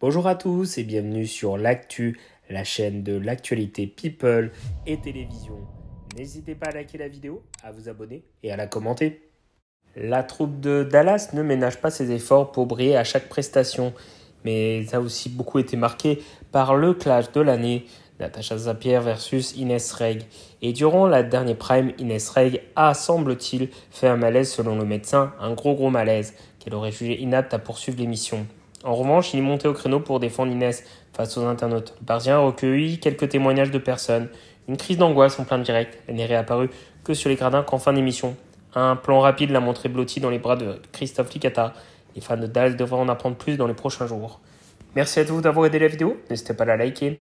Bonjour à tous et bienvenue sur l'actu, la chaîne de l'actualité people et télévision. N'hésitez pas à liker la vidéo, à vous abonner et à la commenter. La troupe de Dallas ne ménage pas ses efforts pour briller à chaque prestation, mais ça a aussi beaucoup été marqué par le clash de l'année Natacha Zapier versus Ines Reg. Et durant la dernière prime, Ines Reg a, semble-t-il, fait un malaise selon le médecin, un gros gros malaise, qu'elle aurait jugé inapte à poursuivre l'émission. En revanche, il est monté au créneau pour défendre Inès face aux internautes. Le a recueilli quelques témoignages de personnes. Une crise d'angoisse en plein direct. Elle n'est réapparue que sur les gradins qu'en fin d'émission. Un plan rapide l'a montré blotti dans les bras de Christophe Licata. Les fans de Dallas devront en apprendre plus dans les prochains jours. Merci à vous d'avoir aidé la vidéo. N'hésitez pas à la liker.